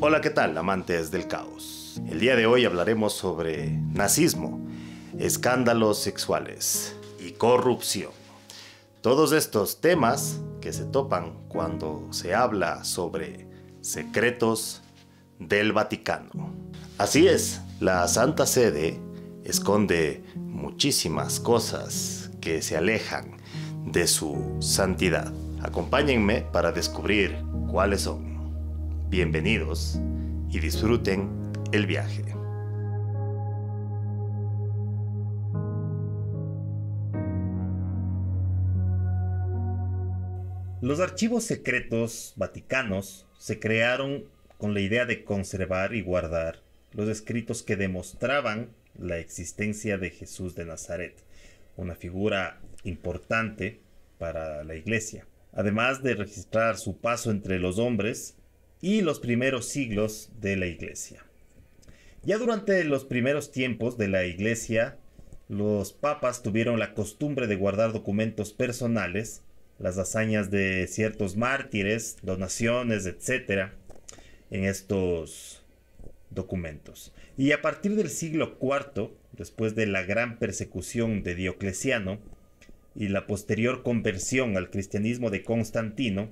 Hola, ¿qué tal, amantes del caos? El día de hoy hablaremos sobre nazismo, escándalos sexuales y corrupción. Todos estos temas que se topan cuando se habla sobre secretos del Vaticano. Así es, la Santa Sede esconde muchísimas cosas que se alejan de su santidad. Acompáñenme para descubrir cuáles son. Bienvenidos y disfruten el viaje. Los archivos secretos vaticanos se crearon con la idea de conservar y guardar los escritos que demostraban la existencia de Jesús de Nazaret, una figura importante para la Iglesia. Además de registrar su paso entre los hombres, y los primeros siglos de la iglesia. Ya durante los primeros tiempos de la iglesia, los papas tuvieron la costumbre de guardar documentos personales, las hazañas de ciertos mártires, donaciones, etc., en estos documentos. Y a partir del siglo IV, después de la gran persecución de Diocleciano y la posterior conversión al cristianismo de Constantino,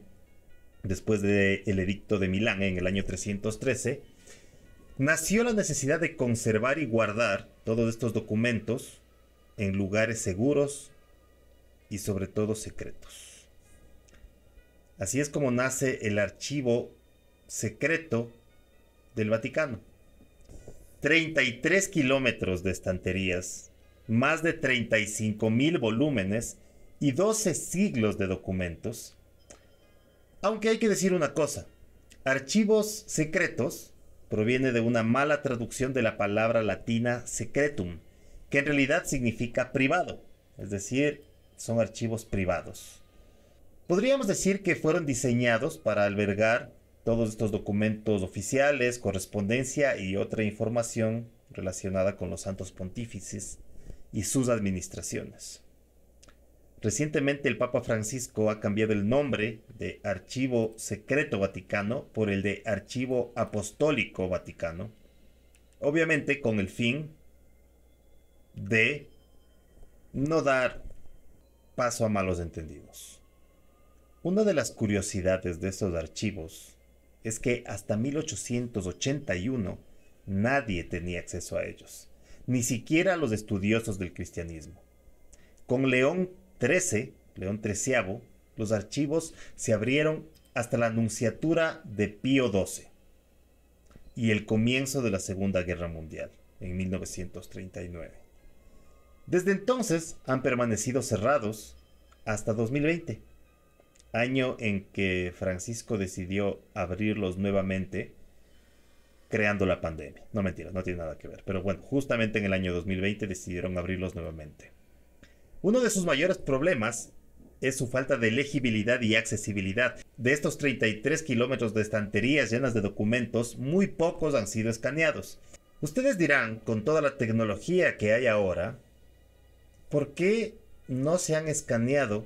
después del edicto de Milán en el año 313, nació la necesidad de conservar y guardar todos estos documentos en lugares seguros y sobre todo secretos. Así es como nace el archivo secreto del Vaticano. 33 kilómetros de estanterías, más de 35 mil volúmenes y 12 siglos de documentos aunque hay que decir una cosa, archivos secretos proviene de una mala traducción de la palabra latina secretum, que en realidad significa privado, es decir, son archivos privados. Podríamos decir que fueron diseñados para albergar todos estos documentos oficiales, correspondencia y otra información relacionada con los santos pontífices y sus administraciones. Recientemente el Papa Francisco ha cambiado el nombre de Archivo Secreto Vaticano por el de Archivo Apostólico Vaticano, obviamente con el fin de no dar paso a malos entendidos. Una de las curiosidades de estos archivos es que hasta 1881 nadie tenía acceso a ellos, ni siquiera los estudiosos del cristianismo. Con León 13, León XIII, los archivos se abrieron hasta la anunciatura de Pío XII y el comienzo de la Segunda Guerra Mundial en 1939. Desde entonces han permanecido cerrados hasta 2020, año en que Francisco decidió abrirlos nuevamente creando la pandemia. No mentira, no tiene nada que ver. Pero bueno, justamente en el año 2020 decidieron abrirlos nuevamente. Uno de sus mayores problemas es su falta de legibilidad y accesibilidad. De estos 33 kilómetros de estanterías llenas de documentos, muy pocos han sido escaneados. Ustedes dirán, con toda la tecnología que hay ahora, ¿por qué no se han escaneado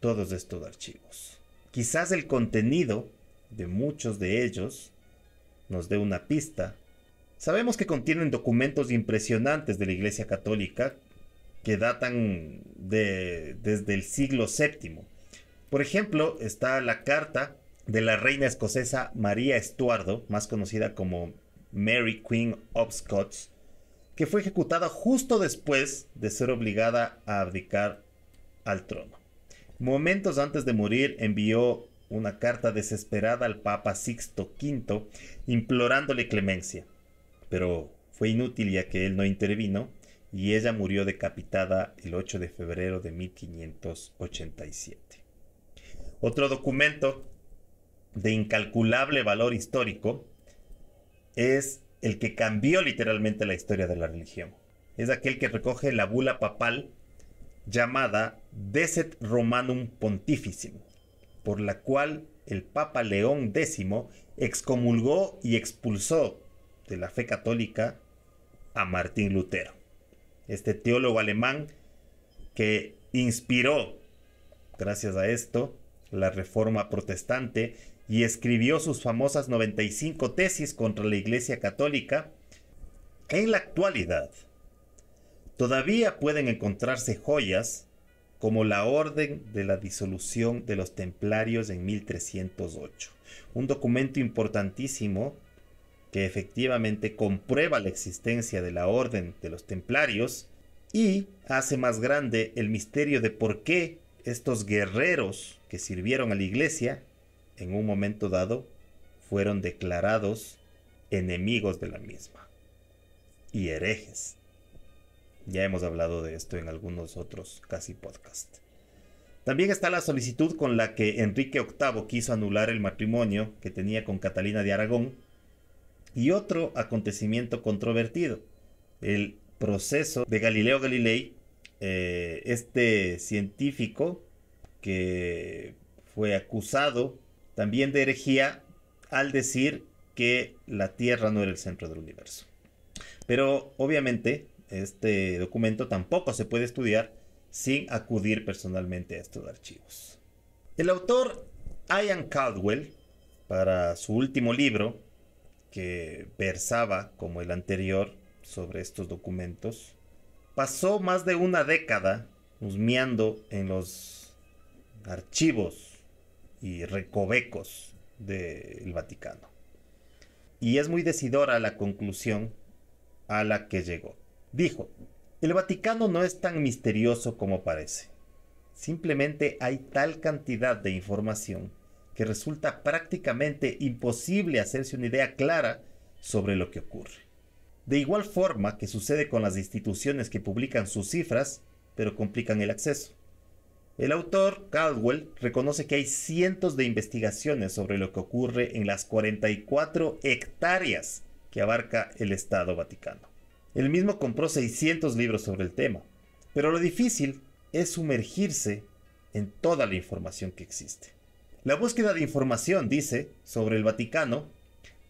todos estos archivos? Quizás el contenido de muchos de ellos nos dé una pista. Sabemos que contienen documentos impresionantes de la Iglesia Católica que datan de, desde el siglo VII. Por ejemplo, está la carta de la reina escocesa María Estuardo, más conocida como Mary Queen of Scots, que fue ejecutada justo después de ser obligada a abdicar al trono. Momentos antes de morir envió una carta desesperada al Papa Sixto V implorándole clemencia, pero fue inútil ya que él no intervino y ella murió decapitada el 8 de febrero de 1587. Otro documento de incalculable valor histórico es el que cambió literalmente la historia de la religión. Es aquel que recoge la bula papal llamada Decet Romanum Pontificum, por la cual el Papa León X excomulgó y expulsó de la fe católica a Martín Lutero este teólogo alemán que inspiró, gracias a esto, la reforma protestante y escribió sus famosas 95 tesis contra la Iglesia Católica, en la actualidad todavía pueden encontrarse joyas como la orden de la disolución de los templarios en 1308, un documento importantísimo que efectivamente comprueba la existencia de la Orden de los Templarios y hace más grande el misterio de por qué estos guerreros que sirvieron a la Iglesia, en un momento dado, fueron declarados enemigos de la misma y herejes. Ya hemos hablado de esto en algunos otros casi podcast. También está la solicitud con la que Enrique VIII quiso anular el matrimonio que tenía con Catalina de Aragón y otro acontecimiento controvertido, el proceso de Galileo Galilei, eh, este científico que fue acusado también de herejía al decir que la Tierra no era el centro del universo. Pero obviamente este documento tampoco se puede estudiar sin acudir personalmente a estos archivos. El autor Ian Caldwell, para su último libro, que versaba, como el anterior, sobre estos documentos, pasó más de una década husmeando en los archivos y recovecos del Vaticano. Y es muy decidora la conclusión a la que llegó. Dijo, el Vaticano no es tan misterioso como parece. Simplemente hay tal cantidad de información que resulta prácticamente imposible hacerse una idea clara sobre lo que ocurre. De igual forma que sucede con las instituciones que publican sus cifras, pero complican el acceso. El autor, Caldwell, reconoce que hay cientos de investigaciones sobre lo que ocurre en las 44 hectáreas que abarca el Estado Vaticano. Él mismo compró 600 libros sobre el tema, pero lo difícil es sumergirse en toda la información que existe. La búsqueda de información, dice, sobre el Vaticano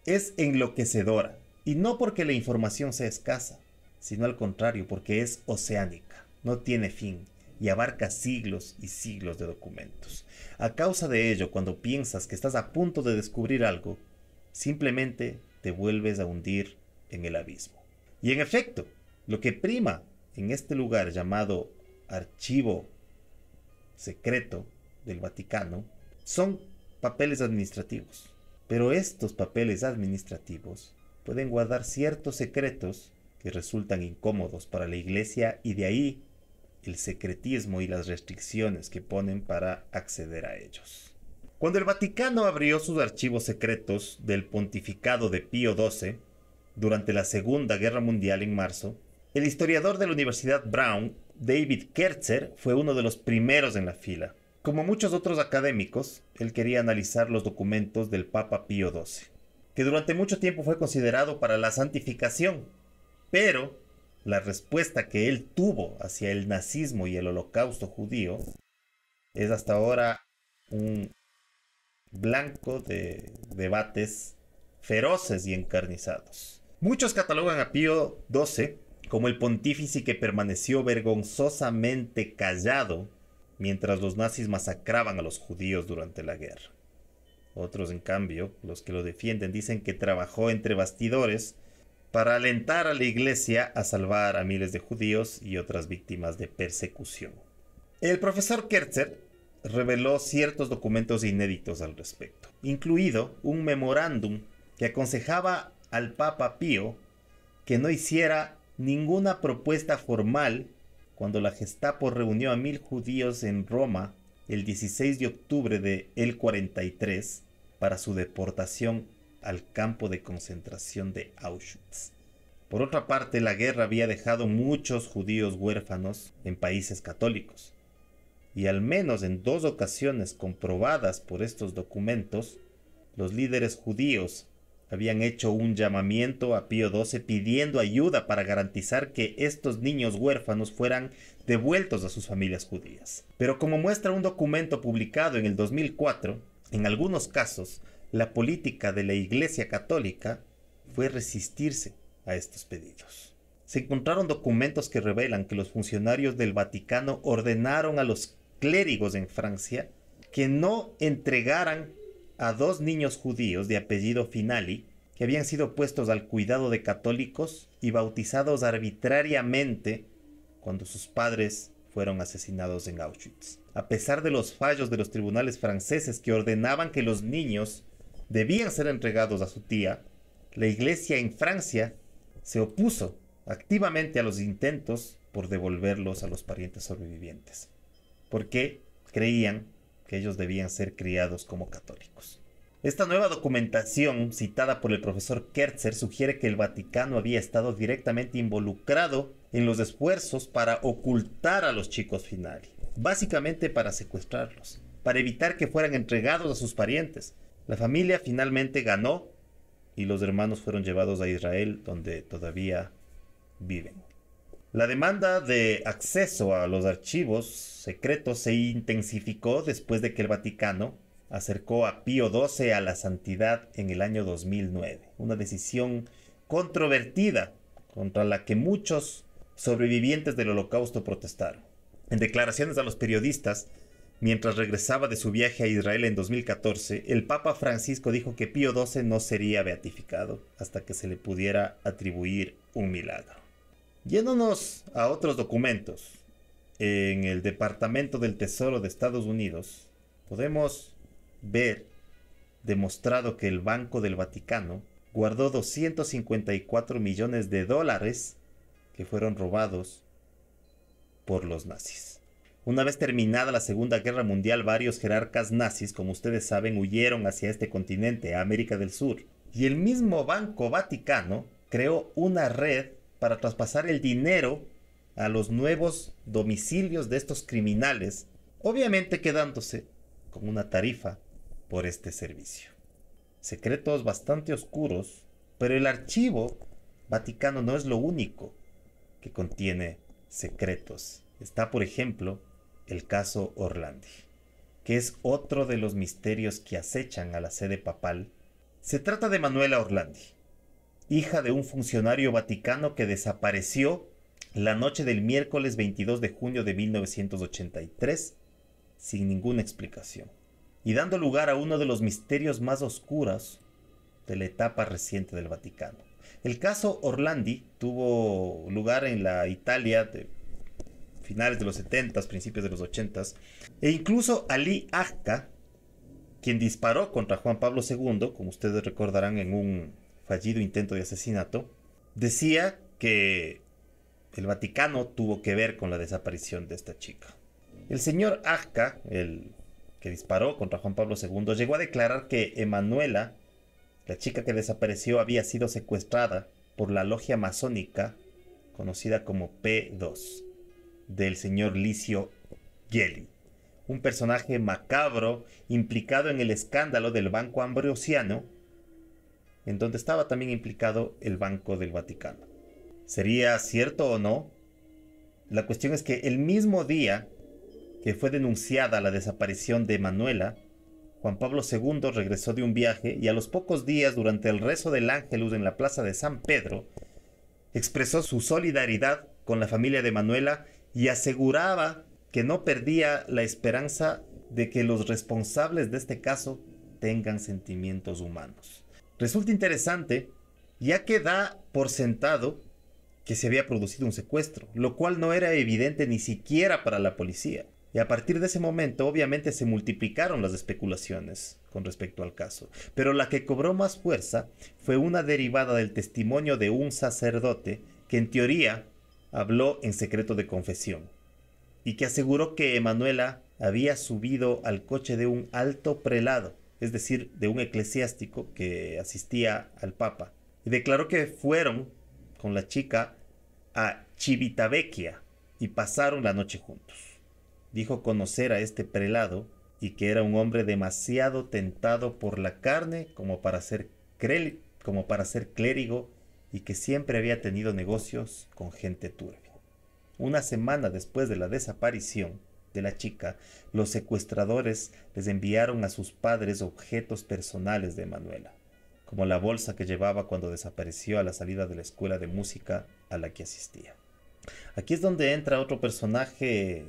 es enloquecedora, y no porque la información sea escasa, sino al contrario, porque es oceánica, no tiene fin y abarca siglos y siglos de documentos. A causa de ello, cuando piensas que estás a punto de descubrir algo, simplemente te vuelves a hundir en el abismo. Y en efecto, lo que prima en este lugar llamado archivo secreto del Vaticano son papeles administrativos. Pero estos papeles administrativos pueden guardar ciertos secretos que resultan incómodos para la iglesia y de ahí el secretismo y las restricciones que ponen para acceder a ellos. Cuando el Vaticano abrió sus archivos secretos del pontificado de Pío XII durante la Segunda Guerra Mundial en marzo, el historiador de la Universidad Brown, David Kertzer, fue uno de los primeros en la fila. Como muchos otros académicos, él quería analizar los documentos del Papa Pío XII, que durante mucho tiempo fue considerado para la santificación, pero la respuesta que él tuvo hacia el nazismo y el holocausto judío es hasta ahora un blanco de debates feroces y encarnizados. Muchos catalogan a Pío XII como el pontífice que permaneció vergonzosamente callado mientras los nazis masacraban a los judíos durante la guerra. Otros, en cambio, los que lo defienden, dicen que trabajó entre bastidores para alentar a la iglesia a salvar a miles de judíos y otras víctimas de persecución. El profesor Kertzer reveló ciertos documentos inéditos al respecto, incluido un memorándum que aconsejaba al Papa Pío que no hiciera ninguna propuesta formal cuando la Gestapo reunió a mil judíos en Roma el 16 de octubre de el 43 para su deportación al campo de concentración de Auschwitz. Por otra parte, la guerra había dejado muchos judíos huérfanos en países católicos, y al menos en dos ocasiones comprobadas por estos documentos, los líderes judíos habían hecho un llamamiento a Pío XII pidiendo ayuda para garantizar que estos niños huérfanos fueran devueltos a sus familias judías. Pero como muestra un documento publicado en el 2004, en algunos casos, la política de la Iglesia Católica fue resistirse a estos pedidos. Se encontraron documentos que revelan que los funcionarios del Vaticano ordenaron a los clérigos en Francia que no entregaran a dos niños judíos de apellido Finali que habían sido puestos al cuidado de católicos y bautizados arbitrariamente cuando sus padres fueron asesinados en Auschwitz. A pesar de los fallos de los tribunales franceses que ordenaban que los niños debían ser entregados a su tía, la iglesia en Francia se opuso activamente a los intentos por devolverlos a los parientes sobrevivientes, porque creían que ellos debían ser criados como católicos. Esta nueva documentación citada por el profesor Kertzer sugiere que el Vaticano había estado directamente involucrado en los esfuerzos para ocultar a los chicos Finari, básicamente para secuestrarlos, para evitar que fueran entregados a sus parientes. La familia finalmente ganó y los hermanos fueron llevados a Israel donde todavía viven. La demanda de acceso a los archivos secretos se intensificó después de que el Vaticano acercó a Pío XII a la santidad en el año 2009, una decisión controvertida contra la que muchos sobrevivientes del holocausto protestaron. En declaraciones a los periodistas, mientras regresaba de su viaje a Israel en 2014, el Papa Francisco dijo que Pío XII no sería beatificado hasta que se le pudiera atribuir un milagro. Yéndonos a otros documentos, en el Departamento del Tesoro de Estados Unidos podemos ver demostrado que el Banco del Vaticano guardó 254 millones de dólares que fueron robados por los nazis. Una vez terminada la Segunda Guerra Mundial, varios jerarcas nazis, como ustedes saben, huyeron hacia este continente, América del Sur. Y el mismo Banco Vaticano creó una red para traspasar el dinero a los nuevos domicilios de estos criminales, obviamente quedándose con una tarifa por este servicio. Secretos bastante oscuros, pero el archivo Vaticano no es lo único que contiene secretos. Está, por ejemplo, el caso Orlandi, que es otro de los misterios que acechan a la sede papal. Se trata de Manuela Orlandi, hija de un funcionario vaticano que desapareció la noche del miércoles 22 de junio de 1983 sin ninguna explicación, y dando lugar a uno de los misterios más oscuras de la etapa reciente del Vaticano. El caso Orlandi tuvo lugar en la Italia de finales de los 70, principios de los 80, s e incluso Ali Akka, quien disparó contra Juan Pablo II, como ustedes recordarán en un fallido intento de asesinato, decía que el Vaticano tuvo que ver con la desaparición de esta chica. El señor Ajka, el que disparó contra Juan Pablo II, llegó a declarar que Emanuela, la chica que desapareció, había sido secuestrada por la logia masónica conocida como P2 del señor Licio Gelli, un personaje macabro implicado en el escándalo del Banco Ambrosiano en donde estaba también implicado el Banco del Vaticano. ¿Sería cierto o no? La cuestión es que el mismo día que fue denunciada la desaparición de Manuela, Juan Pablo II regresó de un viaje y a los pocos días durante el rezo del Ángelus en la plaza de San Pedro, expresó su solidaridad con la familia de Manuela y aseguraba que no perdía la esperanza de que los responsables de este caso tengan sentimientos humanos resulta interesante ya que da por sentado que se había producido un secuestro, lo cual no era evidente ni siquiera para la policía. Y a partir de ese momento obviamente se multiplicaron las especulaciones con respecto al caso, pero la que cobró más fuerza fue una derivada del testimonio de un sacerdote que en teoría habló en secreto de confesión y que aseguró que Emanuela había subido al coche de un alto prelado es decir, de un eclesiástico que asistía al Papa. Y declaró que fueron con la chica a Chivitavecchia y pasaron la noche juntos. Dijo conocer a este prelado y que era un hombre demasiado tentado por la carne como para ser, como para ser clérigo y que siempre había tenido negocios con gente turbia. Una semana después de la desaparición, de la chica, los secuestradores les enviaron a sus padres objetos personales de Manuela, como la bolsa que llevaba cuando desapareció a la salida de la escuela de música a la que asistía. Aquí es donde entra otro personaje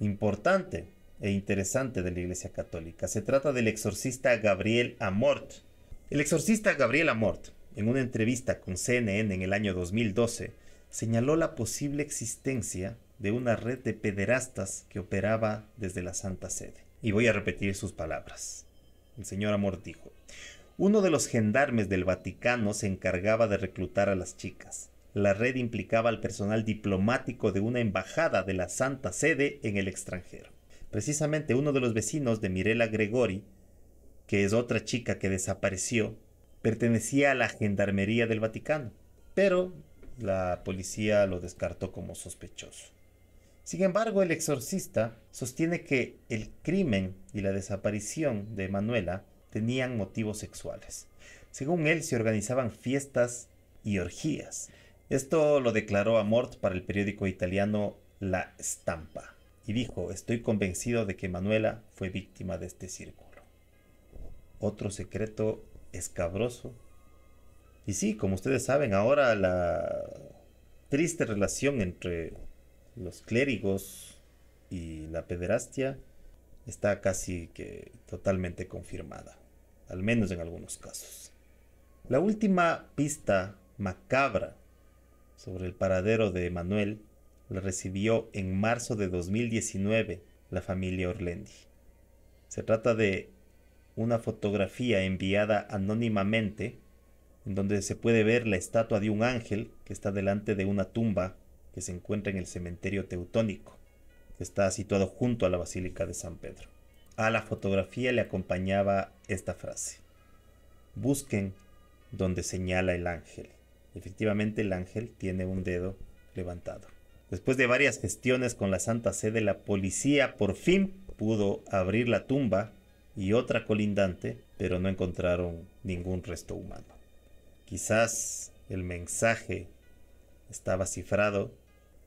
importante e interesante de la Iglesia Católica. Se trata del exorcista Gabriel Amort. El exorcista Gabriel Amort, en una entrevista con CNN en el año 2012, señaló la posible existencia de una red de pederastas que operaba desde la Santa Sede. Y voy a repetir sus palabras. El señor Amor dijo, uno de los gendarmes del Vaticano se encargaba de reclutar a las chicas. La red implicaba al personal diplomático de una embajada de la Santa Sede en el extranjero. Precisamente uno de los vecinos de Mirela Gregori, que es otra chica que desapareció, pertenecía a la Gendarmería del Vaticano, pero la policía lo descartó como sospechoso. Sin embargo, el exorcista sostiene que el crimen y la desaparición de Manuela tenían motivos sexuales. Según él, se organizaban fiestas y orgías. Esto lo declaró Amort para el periódico italiano La Stampa y dijo, estoy convencido de que Manuela fue víctima de este círculo. Otro secreto escabroso. Y sí, como ustedes saben, ahora la triste relación entre los clérigos y la pederastia está casi que totalmente confirmada, al menos en algunos casos. La última pista macabra sobre el paradero de Manuel la recibió en marzo de 2019 la familia Orlendi. Se trata de una fotografía enviada anónimamente en donde se puede ver la estatua de un ángel que está delante de una tumba que se encuentra en el cementerio teutónico, que está situado junto a la Basílica de San Pedro. A la fotografía le acompañaba esta frase. Busquen donde señala el ángel. Efectivamente el ángel tiene un dedo levantado. Después de varias gestiones con la Santa Sede, la policía por fin pudo abrir la tumba y otra colindante, pero no encontraron ningún resto humano. Quizás el mensaje estaba cifrado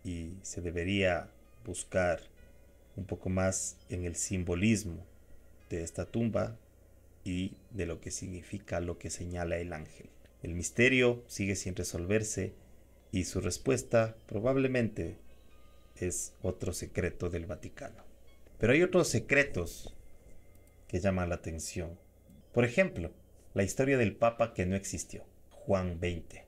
y se debería buscar un poco más en el simbolismo de esta tumba y de lo que significa lo que señala el ángel. El misterio sigue sin resolverse y su respuesta probablemente es otro secreto del Vaticano. Pero hay otros secretos que llaman la atención. Por ejemplo, la historia del Papa que no existió, Juan XX.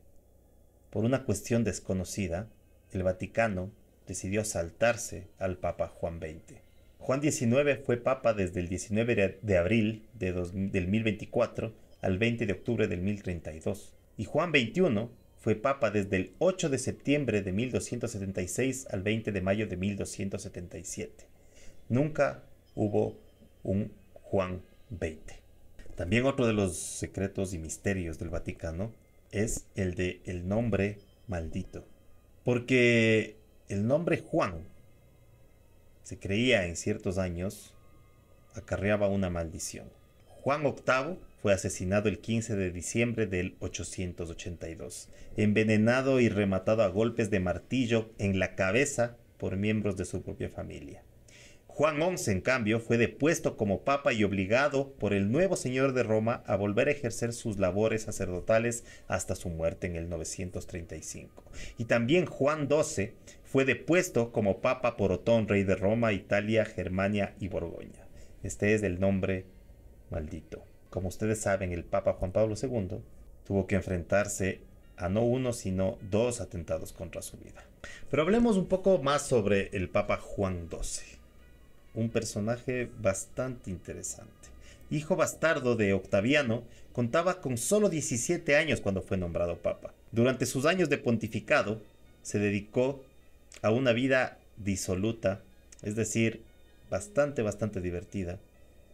Por una cuestión desconocida, el Vaticano decidió saltarse al Papa Juan XX. Juan XIX fue Papa desde el 19 de abril de del 1024 al 20 de octubre del 1032 y Juan XXI fue Papa desde el 8 de septiembre de 1276 al 20 de mayo de 1277. Nunca hubo un Juan XX. También otro de los secretos y misterios del Vaticano es el de el nombre maldito porque el nombre Juan se creía en ciertos años acarreaba una maldición. Juan VIII fue asesinado el 15 de diciembre del 882, envenenado y rematado a golpes de martillo en la cabeza por miembros de su propia familia. Juan XI, en cambio, fue depuesto como papa y obligado por el nuevo señor de Roma a volver a ejercer sus labores sacerdotales hasta su muerte en el 935. Y también Juan XII fue depuesto como papa por Otón, rey de Roma, Italia, Germania y Borgoña. Este es el nombre maldito. Como ustedes saben, el papa Juan Pablo II tuvo que enfrentarse a no uno, sino dos atentados contra su vida. Pero hablemos un poco más sobre el papa Juan XII un personaje bastante interesante. Hijo bastardo de Octaviano, contaba con solo 17 años cuando fue nombrado papa. Durante sus años de pontificado, se dedicó a una vida disoluta, es decir, bastante, bastante divertida,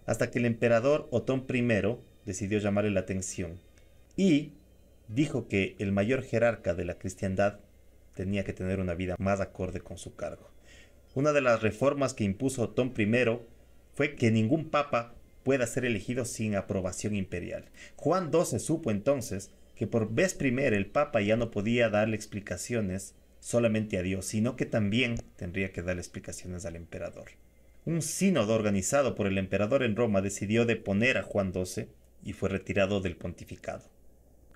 hasta que el emperador Otón I decidió llamarle la atención y dijo que el mayor jerarca de la cristiandad tenía que tener una vida más acorde con su cargo. Una de las reformas que impuso Otón I fue que ningún papa pueda ser elegido sin aprobación imperial. Juan XII supo entonces que por vez primera el papa ya no podía darle explicaciones solamente a Dios, sino que también tendría que darle explicaciones al emperador. Un sínodo organizado por el emperador en Roma decidió deponer a Juan XII y fue retirado del pontificado.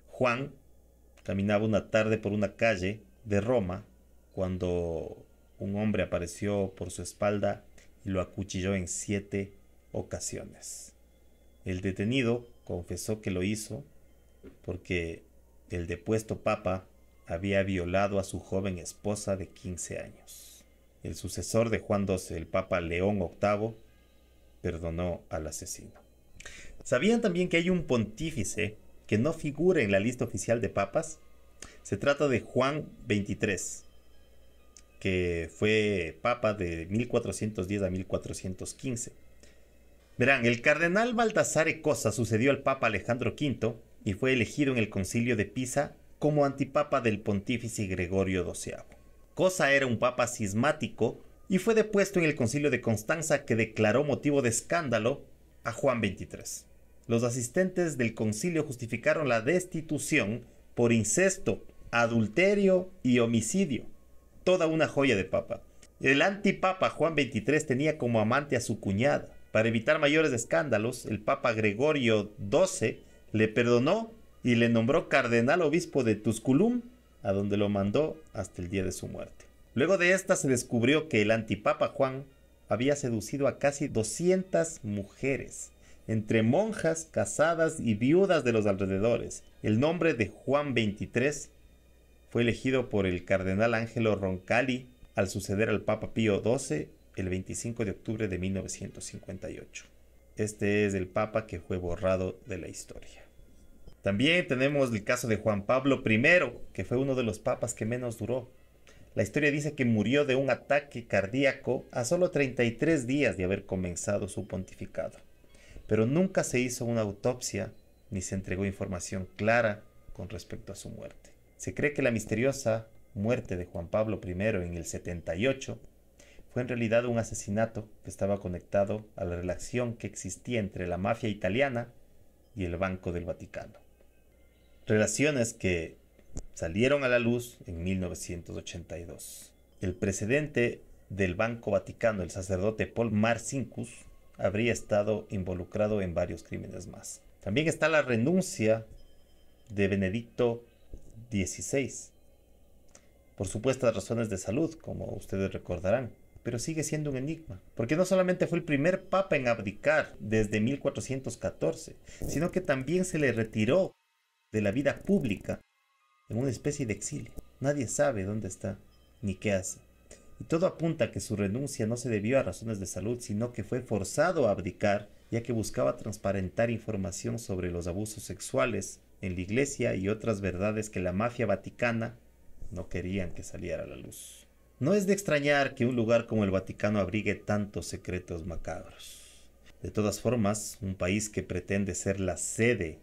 Juan caminaba una tarde por una calle de Roma cuando un hombre apareció por su espalda y lo acuchilló en siete ocasiones. El detenido confesó que lo hizo porque el depuesto papa había violado a su joven esposa de 15 años. El sucesor de Juan XII, el Papa León VIII, perdonó al asesino. ¿Sabían también que hay un pontífice que no figura en la lista oficial de papas? Se trata de Juan XXIII, que fue papa de 1410 a 1415. Verán, el cardenal Baldassare Cosa sucedió al papa Alejandro V y fue elegido en el concilio de Pisa como antipapa del pontífice Gregorio XII. Cosa era un papa cismático y fue depuesto en el concilio de Constanza que declaró motivo de escándalo a Juan XXIII. Los asistentes del concilio justificaron la destitución por incesto, adulterio y homicidio toda una joya de papa. El antipapa Juan XXIII tenía como amante a su cuñada. Para evitar mayores escándalos, el papa Gregorio XII le perdonó y le nombró cardenal obispo de Tusculum, a donde lo mandó hasta el día de su muerte. Luego de esta se descubrió que el antipapa Juan había seducido a casi 200 mujeres, entre monjas, casadas y viudas de los alrededores. El nombre de Juan XXIII fue elegido por el cardenal Ángelo Roncalli al suceder al Papa Pío XII el 25 de octubre de 1958. Este es el Papa que fue borrado de la historia. También tenemos el caso de Juan Pablo I, que fue uno de los papas que menos duró. La historia dice que murió de un ataque cardíaco a solo 33 días de haber comenzado su pontificado. Pero nunca se hizo una autopsia ni se entregó información clara con respecto a su muerte. Se cree que la misteriosa muerte de Juan Pablo I en el 78 fue en realidad un asesinato que estaba conectado a la relación que existía entre la mafia italiana y el Banco del Vaticano. Relaciones que salieron a la luz en 1982. El presidente del Banco Vaticano, el sacerdote Paul Marcinkus, habría estado involucrado en varios crímenes más. También está la renuncia de Benedicto 16. Por supuestas razones de salud, como ustedes recordarán pero sigue siendo un enigma, porque no solamente fue el primer papa en abdicar desde 1414, sino que también se le retiró de la vida pública en una especie de exilio. Nadie sabe dónde está ni qué hace. Y todo apunta a que su renuncia no se debió a razones de salud, sino que fue forzado a abdicar, ya que buscaba transparentar información sobre los abusos sexuales en la iglesia y otras verdades que la mafia vaticana no querían que saliera a la luz. No es de extrañar que un lugar como el Vaticano abrigue tantos secretos macabros. De todas formas, un país que pretende ser la sede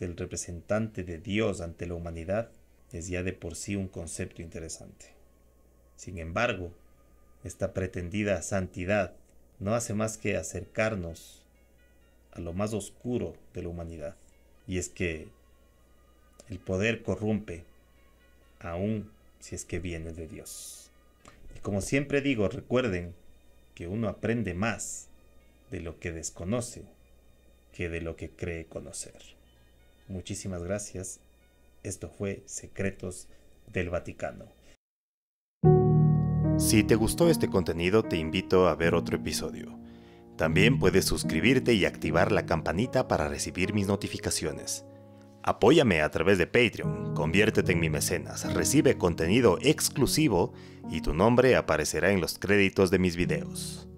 del representante de Dios ante la humanidad es ya de por sí un concepto interesante. Sin embargo, esta pretendida santidad no hace más que acercarnos a lo más oscuro de la humanidad. Y es que el poder corrompe, aun si es que viene de Dios. Y como siempre digo, recuerden que uno aprende más de lo que desconoce que de lo que cree conocer. Muchísimas gracias. Esto fue Secretos del Vaticano. Si te gustó este contenido, te invito a ver otro episodio. También puedes suscribirte y activar la campanita para recibir mis notificaciones. Apóyame a través de Patreon, conviértete en mi mecenas, recibe contenido exclusivo y tu nombre aparecerá en los créditos de mis videos.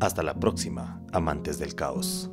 Hasta la próxima, amantes del caos.